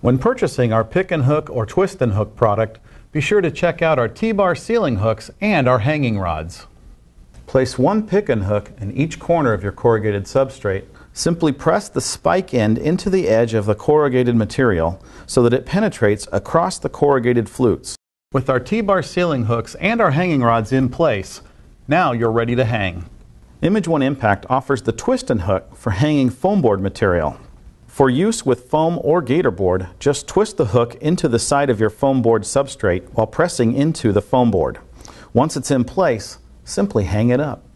When purchasing our pick and hook or twist and hook product, be sure to check out our T-bar ceiling hooks and our hanging rods. Place one pick and hook in each corner of your corrugated substrate. Simply press the spike end into the edge of the corrugated material so that it penetrates across the corrugated flutes. With our T-bar ceiling hooks and our hanging rods in place, now you're ready to hang. Image One Impact offers the twist and hook for hanging foam board material. For use with foam or gator board, just twist the hook into the side of your foam board substrate while pressing into the foam board. Once it's in place, simply hang it up.